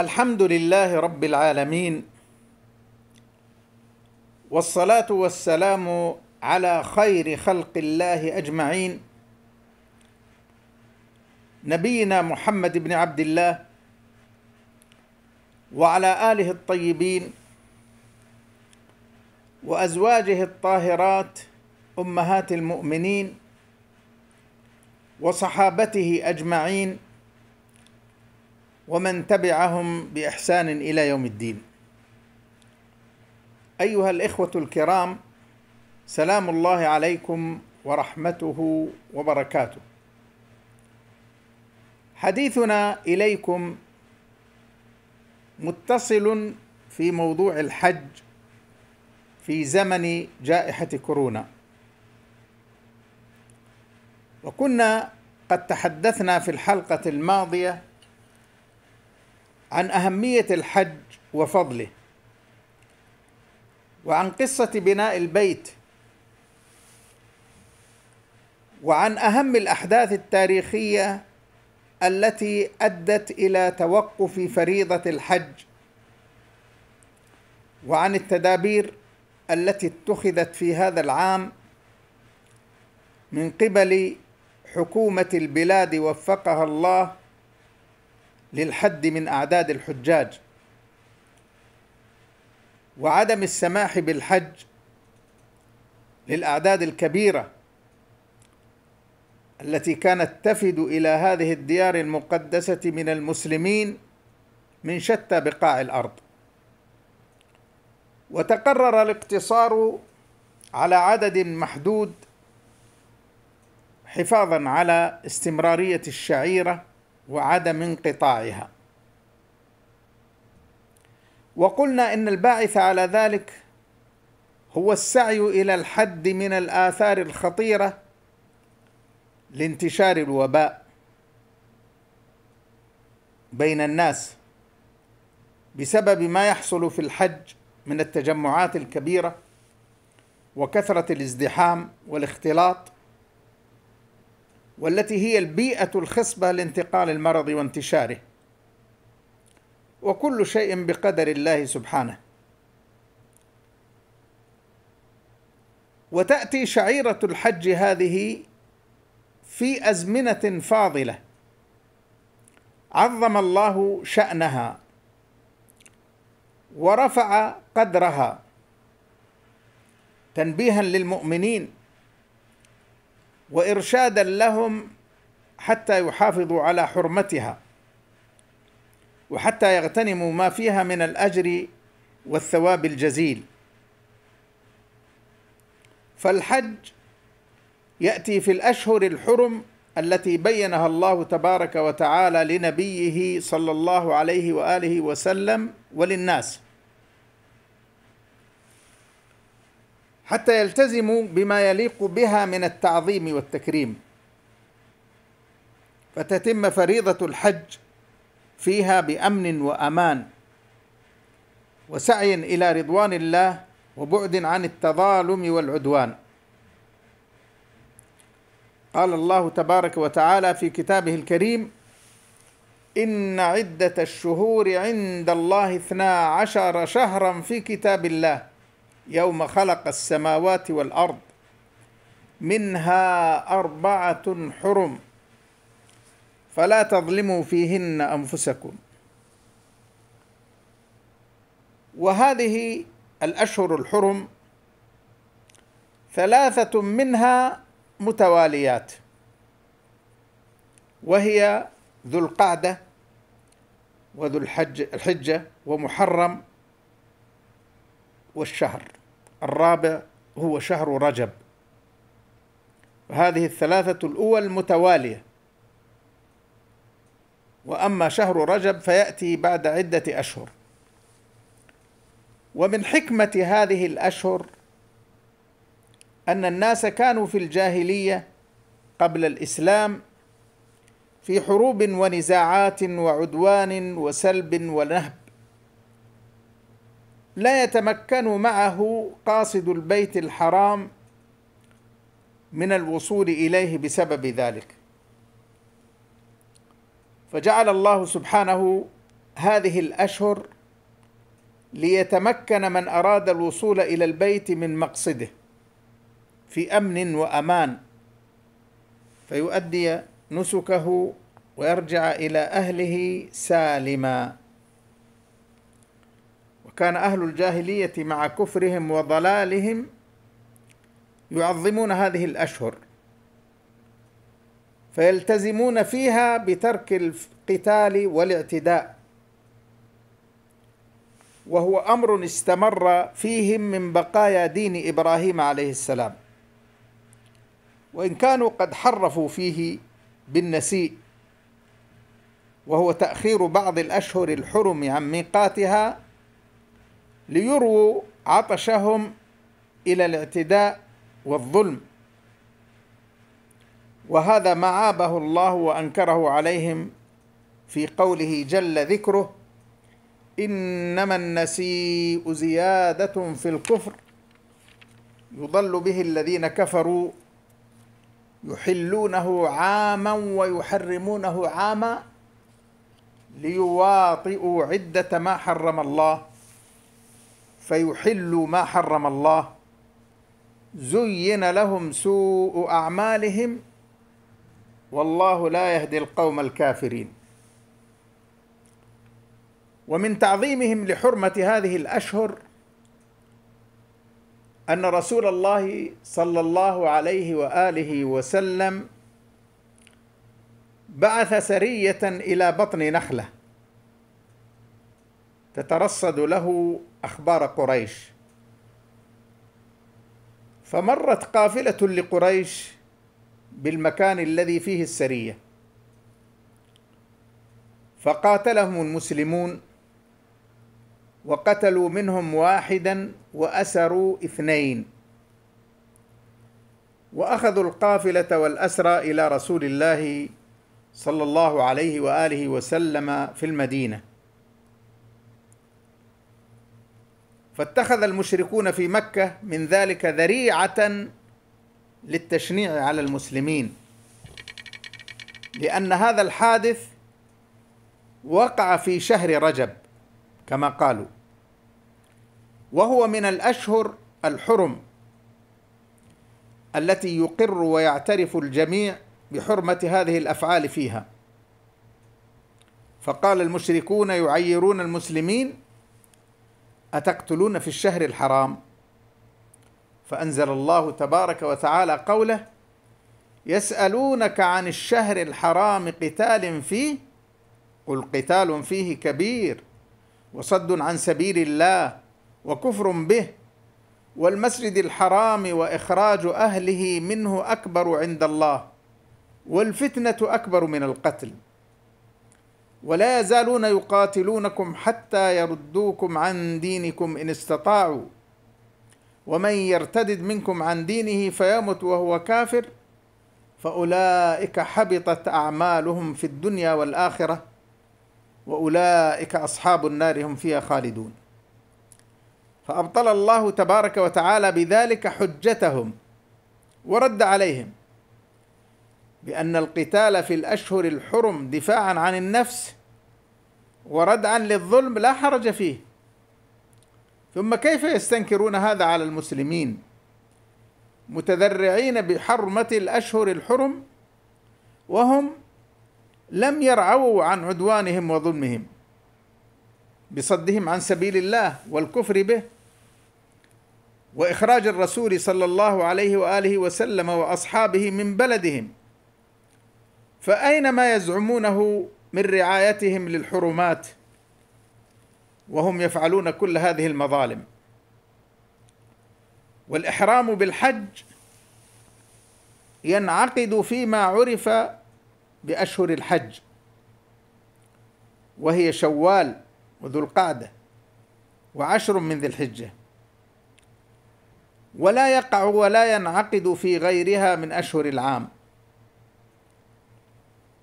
الحمد لله رب العالمين والصلاه والسلام على خير خلق الله اجمعين نبينا محمد بن عبد الله وعلى اله الطيبين وازواجه الطاهرات امهات المؤمنين وصحابته اجمعين ومن تبعهم باحسان الى يوم الدين ايها الاخوه الكرام سلام الله عليكم ورحمته وبركاته حديثنا اليكم متصل في موضوع الحج في زمن جائحه كورونا وكنا قد تحدثنا في الحلقه الماضيه عن أهمية الحج وفضله وعن قصة بناء البيت وعن أهم الأحداث التاريخية التي أدت إلى توقف فريضة الحج وعن التدابير التي اتخذت في هذا العام من قبل حكومة البلاد وفقها الله للحد من اعداد الحجاج وعدم السماح بالحج للاعداد الكبيره التي كانت تفد الى هذه الديار المقدسه من المسلمين من شتى بقاع الارض وتقرر الاقتصار على عدد محدود حفاظا على استمراريه الشعيره وعدم انقطاعها وقلنا ان الباعث على ذلك هو السعي الى الحد من الاثار الخطيره لانتشار الوباء بين الناس بسبب ما يحصل في الحج من التجمعات الكبيره وكثره الازدحام والاختلاط والتي هي البيئة الخصبة لانتقال المرض وانتشاره وكل شيء بقدر الله سبحانه وتأتي شعيرة الحج هذه في أزمنة فاضلة عظم الله شأنها ورفع قدرها تنبيها للمؤمنين وارشادا لهم حتى يحافظوا على حرمتها وحتى يغتنموا ما فيها من الاجر والثواب الجزيل فالحج ياتي في الاشهر الحرم التي بينها الله تبارك وتعالى لنبيه صلى الله عليه واله وسلم وللناس حتى يلتزموا بما يليق بها من التعظيم والتكريم فتتم فريضه الحج فيها بامن وامان وسعي الى رضوان الله وبعد عن التظالم والعدوان قال الله تبارك وتعالى في كتابه الكريم ان عده الشهور عند الله اثنا عشر شهرا في كتاب الله يوم خلق السماوات والارض منها اربعه حرم فلا تظلموا فيهن انفسكم وهذه الاشهر الحرم ثلاثه منها متواليات وهي ذو القعده وذو الحج الحجه ومحرم والشهر الرابع هو شهر رجب هذه الثلاثة الأول متوالية وأما شهر رجب فيأتي بعد عدة أشهر ومن حكمة هذه الأشهر أن الناس كانوا في الجاهلية قبل الإسلام في حروب ونزاعات وعدوان وسلب ونهب لا يتمكن معه قاصد البيت الحرام من الوصول اليه بسبب ذلك فجعل الله سبحانه هذه الاشهر ليتمكن من اراد الوصول الى البيت من مقصده في امن وامان فيؤدي نسكه ويرجع الى اهله سالما كان أهل الجاهلية مع كفرهم وضلالهم يعظمون هذه الأشهر فيلتزمون فيها بترك القتال والاعتداء وهو امر استمر فيهم من بقايا دين ابراهيم عليه السلام وان كانوا قد حرفوا فيه بالنسيء وهو تاخير بعض الاشهر الحرم عن ميقاتها ليرووا عطشهم إلى الاعتداء والظلم وهذا ما عابه الله وأنكره عليهم في قوله جل ذكره إنما النسيء زيادة في الكفر يضل به الذين كفروا يحلونه عاما ويحرمونه عاما ليواطئوا عدة ما حرم الله فيحلوا ما حرم الله زين لهم سوء اعمالهم والله لا يهدي القوم الكافرين ومن تعظيمهم لحرمه هذه الاشهر ان رسول الله صلى الله عليه واله وسلم بعث سريه الى بطن نخله تترصد له أخبار قريش فمرت قافلة لقريش بالمكان الذي فيه السرية فقاتلهم المسلمون وقتلوا منهم واحدا وأسروا اثنين وأخذوا القافلة والأسرى إلى رسول الله صلى الله عليه وآله وسلم في المدينة فاتخذ المشركون في مكة من ذلك ذريعة للتشنيع على المسلمين لأن هذا الحادث وقع في شهر رجب كما قالوا وهو من الأشهر الحرم التي يقر ويعترف الجميع بحرمة هذه الأفعال فيها فقال المشركون يعيرون المسلمين أتقتلون في الشهر الحرام فأنزل الله تبارك وتعالى قوله يسألونك عن الشهر الحرام قتال فيه قل قتال فيه كبير وصد عن سبيل الله وكفر به والمسجد الحرام واخراج اهله منه اكبر عند الله والفتنه اكبر من القتل ولا يزالون يقاتلونكم حتى يردوكم عن دينكم ان استطاعوا ومن يرتدد منكم عن دينه فيمت وهو كافر فاولئك حبطت اعمالهم في الدنيا والاخره واولئك اصحاب النار هم فيها خالدون فابطل الله تبارك وتعالى بذلك حجتهم ورد عليهم بأن القتال في الأشهر الحرم دفاعا عن النفس وردعا للظلم لا حرج فيه ثم كيف يستنكرون هذا على المسلمين متذرعين بحرمة الأشهر الحرم وهم لم يرعوا عن عدوانهم وظلمهم بصدهم عن سبيل الله والكفر به واخراج الرسول صلى الله عليه واله وسلم واصحابه من بلدهم فأين ما يزعمونه من رعايتهم للحرمات وهم يفعلون كل هذه المظالم والإحرام بالحج ينعقد فيما عرف بأشهر الحج وهي شوال وذو القعدة وعشر من ذي الحجة ولا يقع ولا ينعقد في غيرها من أشهر العام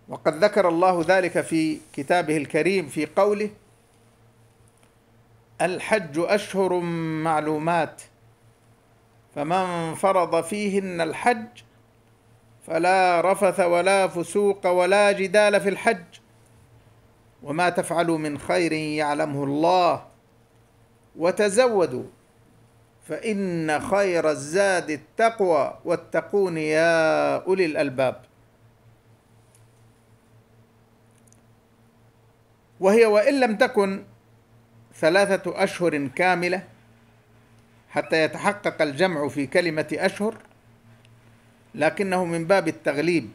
وقد ذكر الله ذلك في كتابه الكريم في قوله الحج اشهر معلومات فمن فرض فيهن الحج فلا رفث ولا فسوق ولا جدال في الحج وما تفعلوا من خير يعلمه الله وتزودوا فان خير الزاد التقوى واتقون يا اولي الالباب وهي وإن لم تكن ثلاثة أشهر كاملة حتى يتحقق الجمع في كلمة أشهر لكنه من باب التغليب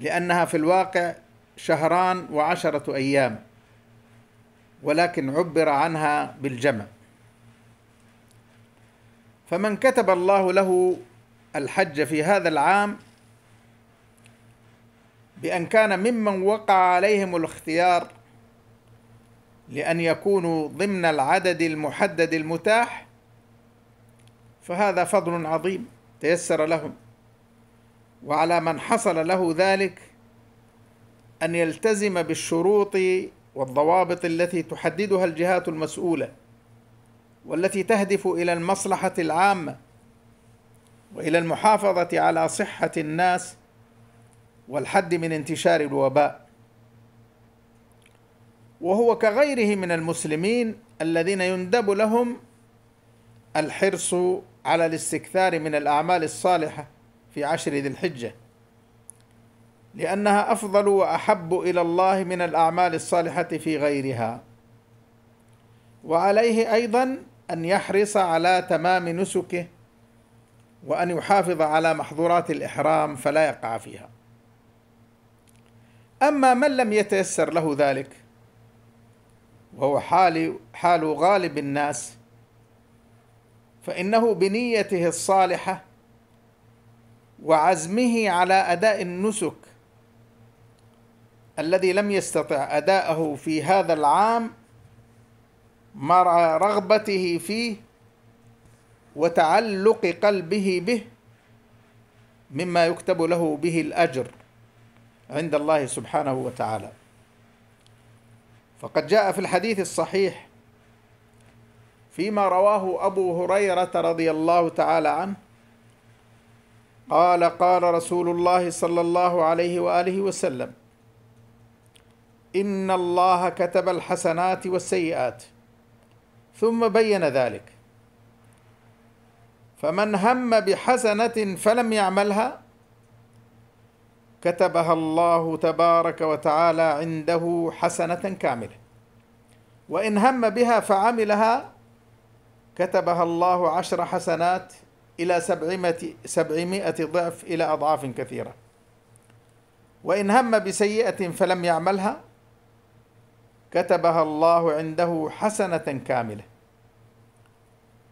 لأنها في الواقع شهران وعشرة أيام ولكن عبر عنها بالجمع فمن كتب الله له الحج في هذا العام بأن كان ممن وقع عليهم الاختيار لأن يكونوا ضمن العدد المحدد المتاح فهذا فضل عظيم تيسر لهم وعلى من حصل له ذلك أن يلتزم بالشروط والضوابط التي تحددها الجهات المسؤولة والتي تهدف إلى المصلحة العامة وإلى المحافظة على صحة الناس والحد من انتشار الوباء وهو كغيره من المسلمين الذين يندب لهم الحرص على الاستكثار من الاعمال الصالحه في عشر ذي الحجه لانها افضل واحب الى الله من الاعمال الصالحه في غيرها وعليه ايضا ان يحرص على تمام نسكه وان يحافظ على محظورات الاحرام فلا يقع فيها أما من لم يتيسر له ذلك وهو حال حال غالب الناس فإنه بنيته الصالحة وعزمه على أداء النسك الذي لم يستطع أداءه في هذا العام مع رغبته فيه وتعلق قلبه به مما يكتب له به الأجر عند الله سبحانه وتعالى فقد جاء في الحديث الصحيح فيما رواه أبو هريرة رضي الله تعالى عنه قال قال رسول الله صلى الله عليه وآله وسلم إن الله كتب الحسنات والسيئات ثم بين ذلك فمن هم بحسنة فلم يعملها كتبها الله تبارك وتعالى عنده حسنة كاملة وإن هم بها فعملها كتبها الله عشر حسنات إلى سبعمائة ضعف إلى أضعاف كثيرة وإن هم بسيئة فلم يعملها كتبها الله عنده حسنة كاملة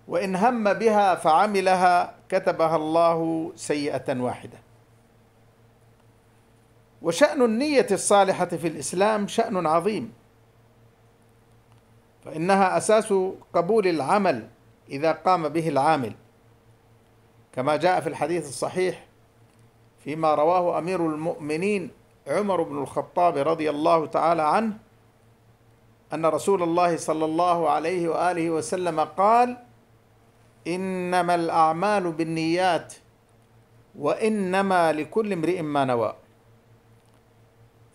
وإن هم بها فعملها كتبها الله سيئة واحدة وشأن النية الصالحة في الإسلام شأن عظيم فإنها أساس قبول العمل إذا قام به العامل كما جاء في الحديث الصحيح فيما رواه أمير المؤمنين عمر بن الخطاب رضي الله تعالى عنه أن رسول الله صلى الله عليه وآله وسلم قال إنما الأعمال بالنيات وإنما لكل امرئ ما نوى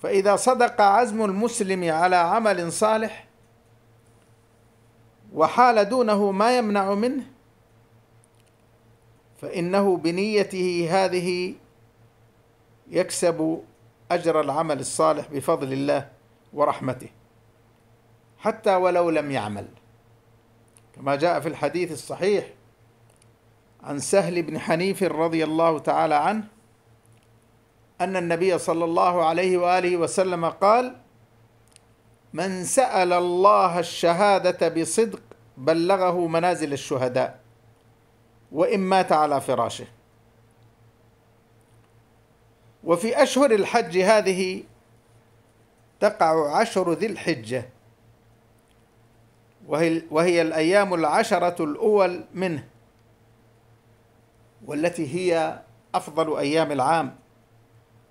فإذا صدق عزم المسلم على عمل صالح وحال دونه ما يمنع منه فإنه بنيته هذه يكسب أجر العمل الصالح بفضل الله ورحمته حتى ولو لم يعمل كما جاء في الحديث الصحيح عن سهل بن حنيف رضي الله تعالى عنه أن النبي صلى الله عليه وآله وسلم قال من سأل الله الشهادة بصدق بلغه منازل الشهداء وإن مات على فراشه وفي أشهر الحج هذه تقع عشر ذي الحجة وهي, وهي الأيام العشرة الأول منه والتي هي أفضل أيام العام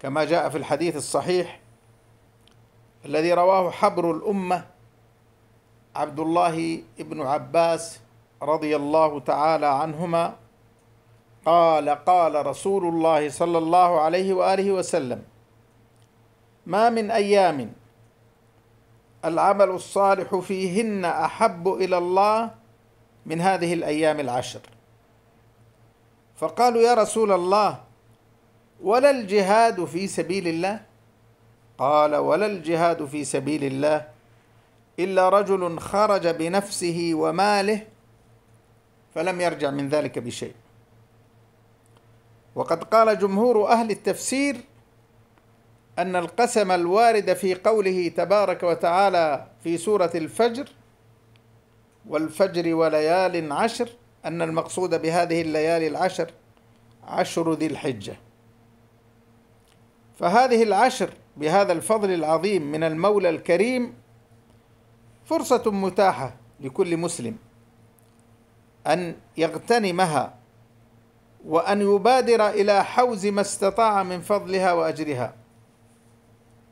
كما جاء في الحديث الصحيح الذي رواه حبر الأمة عبد الله بن عباس رضي الله تعالى عنهما قال قال رسول الله صلى الله عليه وآله وسلم ما من أيام العمل الصالح فيهن أحب إلى الله من هذه الأيام العشر فقالوا يا رسول الله ولا الجهاد في سبيل الله قال ولا الجهاد في سبيل الله الا رجل خرج بنفسه وماله فلم يرجع من ذلك بشيء وقد قال جمهور اهل التفسير ان القسم الوارد في قوله تبارك وتعالى في سوره الفجر والفجر وليال عشر ان المقصود بهذه الليالي العشر عشر ذي الحجه فهذه العشر بهذا الفضل العظيم من المولى الكريم فرصة متاحة لكل مسلم أن يغتنمها وأن يبادر إلى حوز ما استطاع من فضلها وأجرها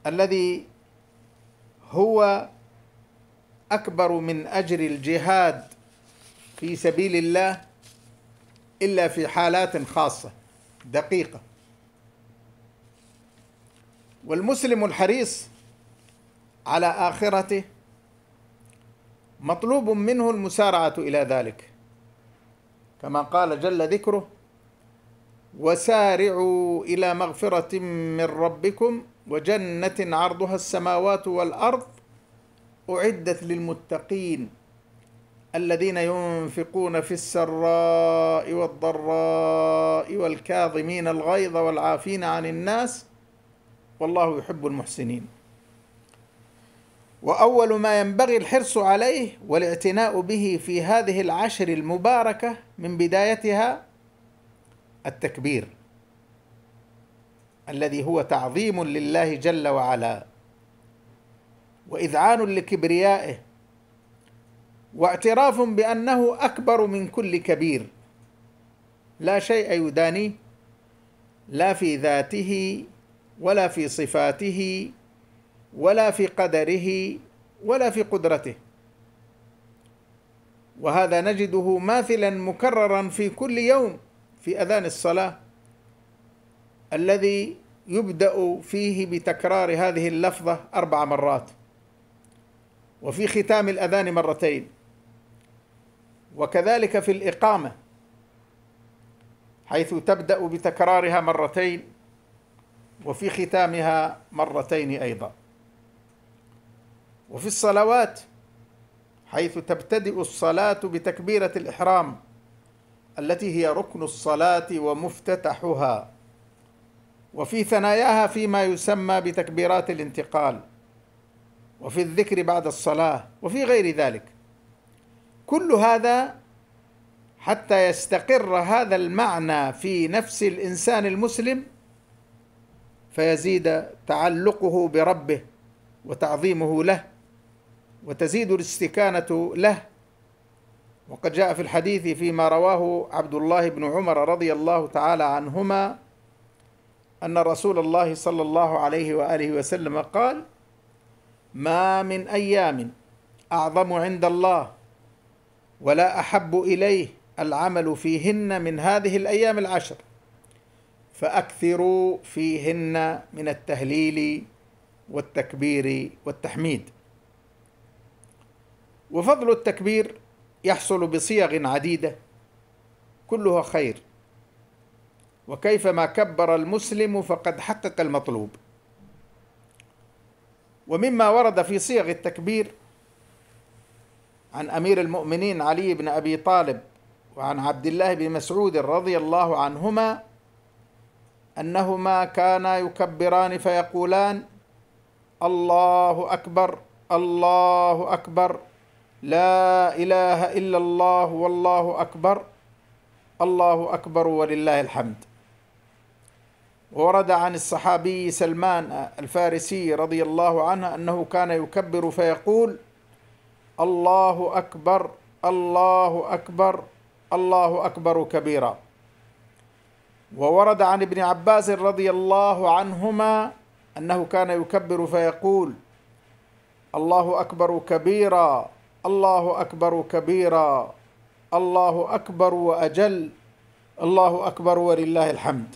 الذي هو أكبر من أجر الجهاد في سبيل الله إلا في حالات خاصة دقيقة والمسلم الحريص على آخرته مطلوب منه المسارعة إلى ذلك كما قال جل ذكره وسارعوا إلى مغفرة من ربكم وجنة عرضها السماوات والأرض أعدت للمتقين الذين ينفقون في السراء والضراء والكاظمين الغيظ والعافين عن الناس ۖ والله يحب المحسنين واول ما ينبغي الحرص عليه والاعتناء به في هذه العشر المباركه من بدايتها التكبير الذي هو تعظيم لله جل وعلا واذعان لكبريائه واعتراف بانه اكبر من كل كبير لا شيء يدانيه لا في ذاته ولا في صفاته ولا في قدره ولا في قدرته وهذا نجده ماثلا مكررا في كل يوم في اذان الصلاه الذي يبدا فيه بتكرار هذه اللفظه اربع مرات وفي ختام الاذان مرتين وكذلك في الاقامه حيث تبدا بتكرارها مرتين وفي ختامها مرتين ايضا وفي الصلوات حيث تبتدئ الصلاه بتكبيره الاحرام التي هي ركن الصلاه ومفتتحها وفي ثناياها فيما يسمى بتكبيرات الانتقال وفي الذكر بعد الصلاه وفي غير ذلك كل هذا حتى يستقر هذا المعنى في نفس الانسان المسلم فيزيد تعلقه بربه وتعظيمه له وتزيد الاستكانه له وقد جاء في الحديث فيما رواه عبد الله بن عمر رضي الله تعالى عنهما ان رسول الله صلى الله عليه واله وسلم قال ما من ايام اعظم عند الله ولا احب اليه العمل فيهن من هذه الايام العشر فأكثروا فيهن من التهليل والتكبير والتحميد وفضل التكبير يحصل بصيغ عديدة كلها خير وكيفما كبر المسلم فقد حقق المطلوب ومما ورد في صيغ التكبير عن امير المؤمنين علي بن ابي طالب وعن عبد الله بن مسعود رضي الله عنهما انهما كانا يكبران فيقولان الله اكبر الله اكبر لا اله الا الله والله اكبر الله اكبر ولله الحمد ورد عن الصحابي سلمان الفارسي رضي الله عنه انه كان يكبر فيقول الله اكبر الله اكبر الله اكبر كبيرا وورد عن ابن عباس رضي الله عنهما انه كان يكبر فيقول الله اكبر كبيرا الله اكبر كبيرا الله اكبر واجل الله اكبر ولله الحمد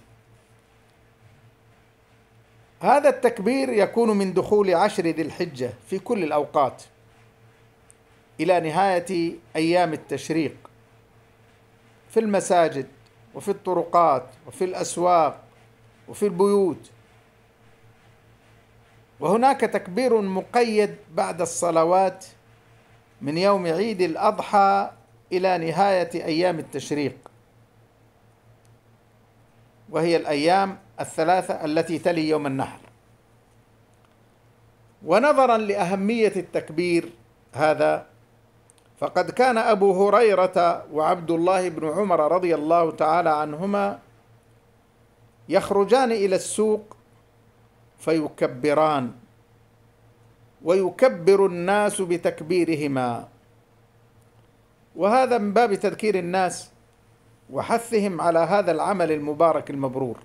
هذا التكبير يكون من دخول عشر ذي الحجه في كل الاوقات الى نهايه ايام التشريق في المساجد وفي الطرقات وفي الأسواق وفي البيوت وهناك تكبير مقيد بعد الصلوات من يوم عيد الأضحى إلى نهاية أيام التشريق وهي الأيام الثلاثة التي تلي يوم النحر ونظرا لأهمية التكبير هذا فقد كان أبو هريرة وعبد الله بن عمر رضي الله تعالى عنهما يخرجان إلى السوق فيكبران ويكبر الناس بتكبيرهما وهذا من باب تذكير الناس وحثهم على هذا العمل المبارك المبرور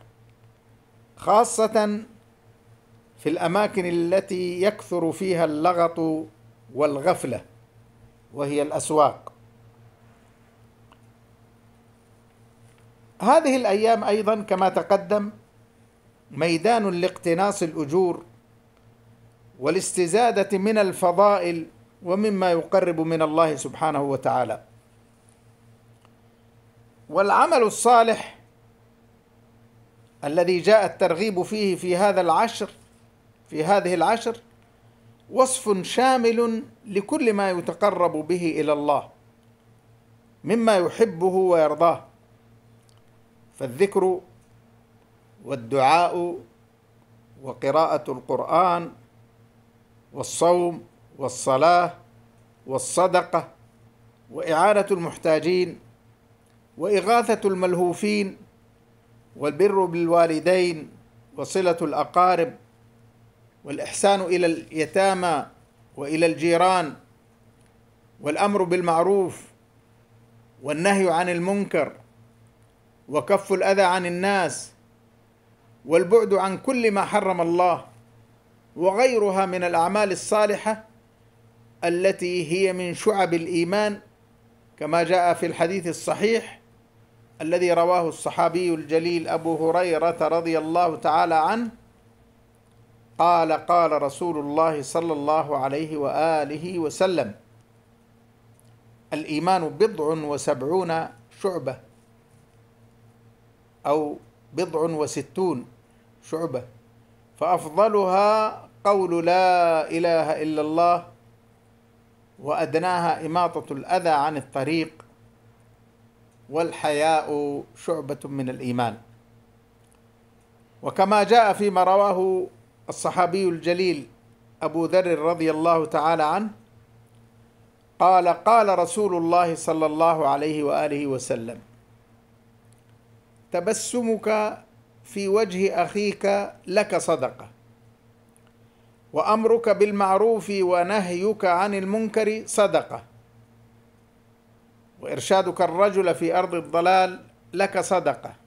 خاصة في الأماكن التي يكثر فيها اللغط والغفله وهي الأسواق هذه الأيام أيضا كما تقدم ميدان لاقتناص الأجور والاستزادة من الفضائل ومما يقرب من الله سبحانه وتعالى والعمل الصالح الذي جاء الترغيب فيه في هذا العشر في هذه العشر وصف شامل لكل ما يتقرب به الى الله مما يحبه ويرضاه فالذكر والدعاء وقراءه القران والصوم والصلاه والصدقه واعانه المحتاجين واغاثه الملهوفين والبر بالوالدين وصله الاقارب والإحسان إلى اليتامى وإلى الجيران والأمر بالمعروف والنهي عن المنكر وكف الأذى عن الناس والبعد عن كل ما حرم الله وغيرها من الأعمال الصالحة التي هي من شعب الإيمان كما جاء في الحديث الصحيح الذي رواه الصحابي الجليل أبو هريرة رضي الله تعالى عنه قال قال رسول الله صلى الله عليه وآله وسلم الإيمان بضع وسبعون شعبة أو بضع وستون شعبة فأفضلها قول لا إله إلا الله وأدناها إماطة الأذى عن الطريق والحياء شعبة من الإيمان وكما جاء فيما رواه الصحابي الجليل أبو ذر رضي الله تعالى عنه قال قال رسول الله صلى الله عليه وآله وسلم تبسمك في وجه أخيك لك صدقة وأمرك بالمعروف ونهيك عن المنكر صدقة وإرشادك الرجل في أرض الضلال لك صدقه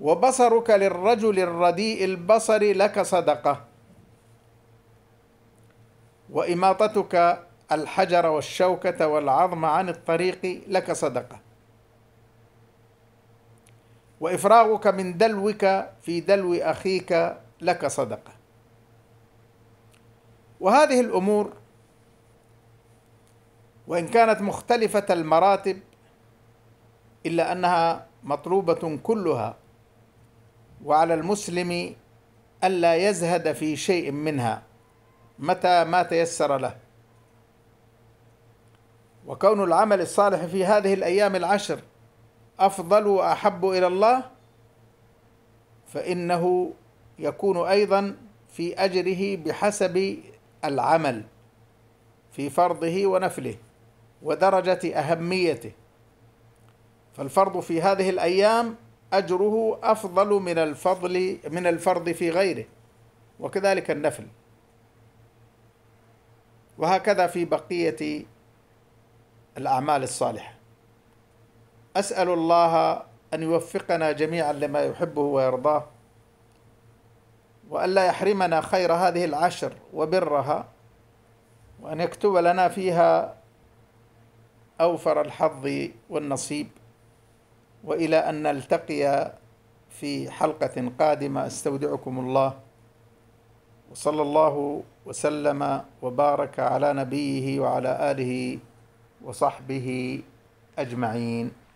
وبصرك للرجل الرديء البصر لك صدقة وإماطتك الحجر والشوكة والعظم عن الطريق لك صدقة وإفراغك من دلوك في دلو أخيك لك صدقة وهذه الأمور وإن كانت مختلفة المراتب إلا أنها مطلوبة كلها وعلى المسلم ألا يزهد في شيء منها متى ما تيسر له وكون العمل الصالح في هذه الأيام العشر أفضل وأحب إلى الله فإنه يكون أيضا في أجره بحسب العمل في فرضه ونفله ودرجة أهميته فالفرض في هذه الأيام أجره أفضل من الفضل من الفرض في غيره وكذلك النفل وهكذا في بقية الأعمال الصالحة أسأل الله أن يوفقنا جميعا لما يحبه ويرضاه وألا يحرمنا خير هذه العشر وبرها وأن يكتب لنا فيها أوفر الحظ والنصيب والى ان نلتقي في حلقه قادمه استودعكم الله وصلى الله وسلم وبارك على نبيه وعلى اله وصحبه اجمعين